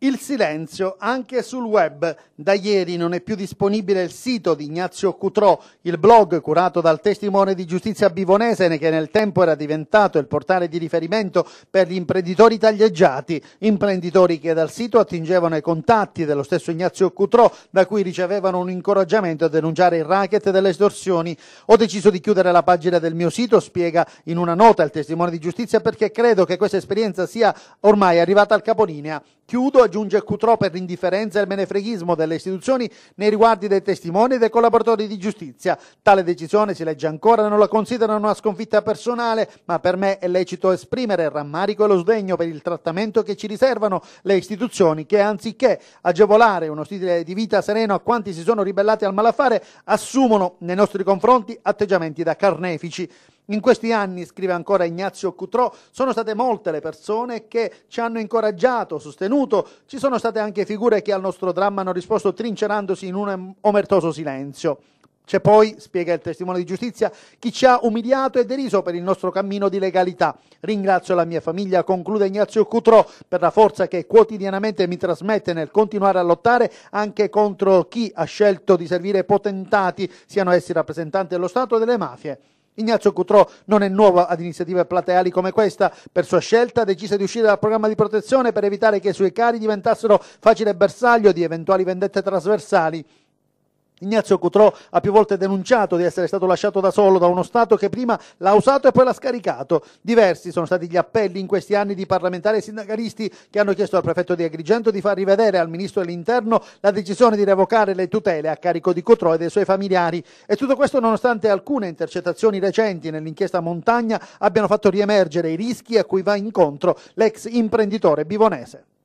Il silenzio anche sul web. Da ieri non è più disponibile il sito di Ignazio Cutrò, il blog curato dal testimone di giustizia bivonesene che nel tempo era diventato il portale di riferimento per gli imprenditori taglieggiati, imprenditori che dal sito attingevano i contatti dello stesso Ignazio Cutrò, da cui ricevevano un incoraggiamento a denunciare il racket delle estorsioni. Ho deciso di chiudere la pagina del mio sito, spiega in una nota il testimone di giustizia, perché credo che questa esperienza sia ormai arrivata al capolinea Chiudo, aggiunge Cutrò per l'indifferenza e il benefreghismo delle istituzioni nei riguardi dei testimoni e dei collaboratori di giustizia. Tale decisione, si legge ancora, non la considerano una sconfitta personale, ma per me è lecito esprimere il rammarico e lo sdegno per il trattamento che ci riservano le istituzioni che, anziché agevolare uno stile di vita sereno a quanti si sono ribellati al malaffare, assumono nei nostri confronti atteggiamenti da carnefici. In questi anni, scrive ancora Ignazio Cutrò, sono state molte le persone che ci hanno incoraggiato, sostenuto, ci sono state anche figure che al nostro dramma hanno risposto trincerandosi in un omertoso silenzio. C'è poi, spiega il testimone di giustizia, chi ci ha umiliato e deriso per il nostro cammino di legalità. Ringrazio la mia famiglia, conclude Ignazio Cutrò, per la forza che quotidianamente mi trasmette nel continuare a lottare anche contro chi ha scelto di servire potentati, siano essi rappresentanti dello Stato o delle mafie. Ignazio Cutrò non è nuovo ad iniziative plateali come questa. Per sua scelta decise di uscire dal programma di protezione per evitare che i suoi cari diventassero facile bersaglio di eventuali vendette trasversali. Ignazio Cutrò ha più volte denunciato di essere stato lasciato da solo da uno Stato che prima l'ha usato e poi l'ha scaricato. Diversi sono stati gli appelli in questi anni di parlamentari e sindacalisti che hanno chiesto al prefetto di Agrigento di far rivedere al ministro dell'Interno la decisione di revocare le tutele a carico di Cutrò e dei suoi familiari. E tutto questo nonostante alcune intercettazioni recenti nell'inchiesta Montagna abbiano fatto riemergere i rischi a cui va incontro l'ex imprenditore bivonese.